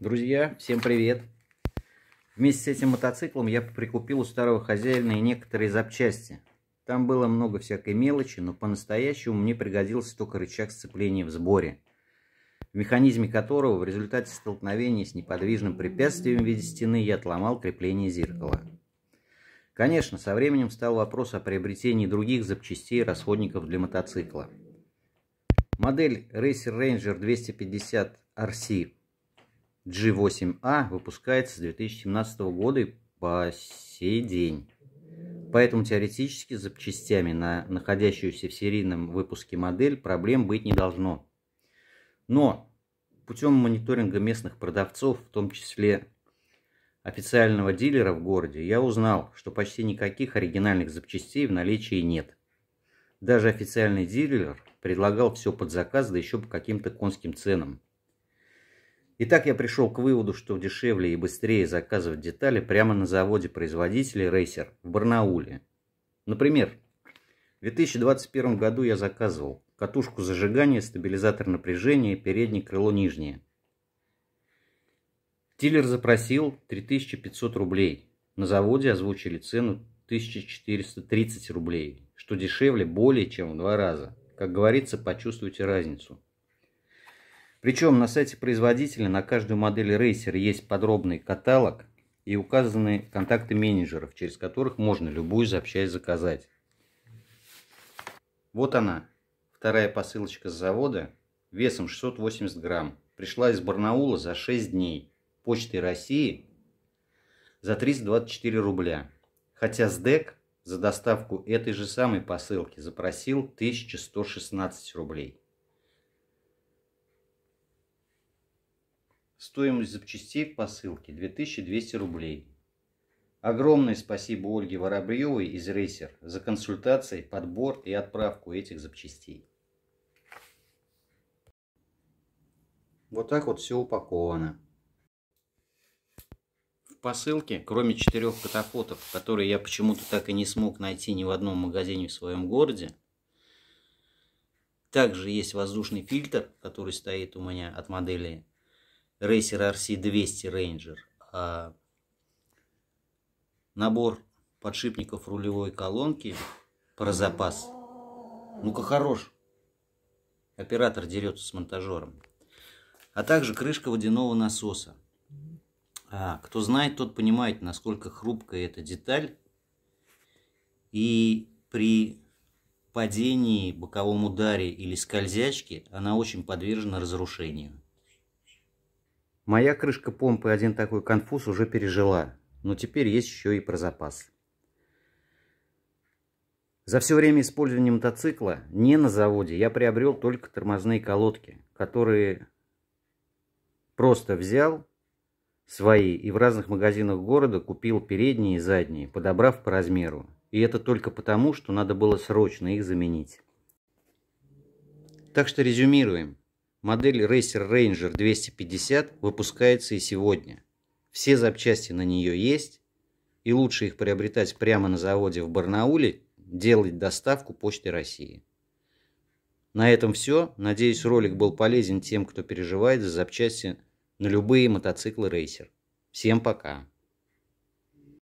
Друзья, всем привет! Вместе с этим мотоциклом я прикупил у старого хозяина и некоторые запчасти. Там было много всякой мелочи, но по-настоящему мне пригодился только рычаг сцепления в сборе, в механизме которого в результате столкновения с неподвижным препятствием в виде стены я отломал крепление зеркала. Конечно, со временем стал вопрос о приобретении других запчастей и расходников для мотоцикла. Модель Racer Ranger 250 RC G8A выпускается с 2017 года и по сей день. Поэтому теоретически с запчастями на находящуюся в серийном выпуске модель проблем быть не должно. Но путем мониторинга местных продавцов, в том числе официального дилера в городе, я узнал, что почти никаких оригинальных запчастей в наличии нет. Даже официальный дилер предлагал все под заказ, да еще по каким-то конским ценам. Итак, я пришел к выводу, что дешевле и быстрее заказывать детали прямо на заводе производителя Racer в Барнауле. Например, в 2021 году я заказывал катушку зажигания, стабилизатор напряжения, переднее крыло нижнее. Тиллер запросил 3500 рублей. На заводе озвучили цену 1430 рублей, что дешевле более чем в два раза. Как говорится, почувствуйте разницу. Причем на сайте производителя на каждую модель рейсера есть подробный каталог и указаны контакты менеджеров, через которых можно любую запчасть заказать. Вот она, вторая посылочка с завода, весом 680 грамм. Пришла из Барнаула за 6 дней. Почтой России за 324 рубля. Хотя СДЭК за доставку этой же самой посылки запросил 1116 рублей. Стоимость запчастей в посылке 2200 рублей. Огромное спасибо Ольге Воробьевой из Рейсер за консультации, подбор и отправку этих запчастей. Вот так вот все упаковано. В посылке, кроме четырех катафотов, которые я почему-то так и не смог найти ни в одном магазине в своем городе, также есть воздушный фильтр, который стоит у меня от модели Racer RC200 Ranger, а набор подшипников рулевой колонки про запас. Ну-ка, хорош. Оператор дерется с монтажером. А также крышка водяного насоса. А, кто знает, тот понимает, насколько хрупкая эта деталь. И при падении, боковом ударе или скользячке она очень подвержена разрушению. Моя крышка помпы один такой конфуз уже пережила, но теперь есть еще и про запас. За все время использования мотоцикла не на заводе я приобрел только тормозные колодки, которые просто взял свои и в разных магазинах города купил передние и задние, подобрав по размеру. И это только потому, что надо было срочно их заменить. Так что резюмируем. Модель Racer Ranger 250 выпускается и сегодня. Все запчасти на нее есть, и лучше их приобретать прямо на заводе в Барнауле, делать доставку Почты России. На этом все. Надеюсь, ролик был полезен тем, кто переживает за запчасти на любые мотоциклы Racer. Всем пока!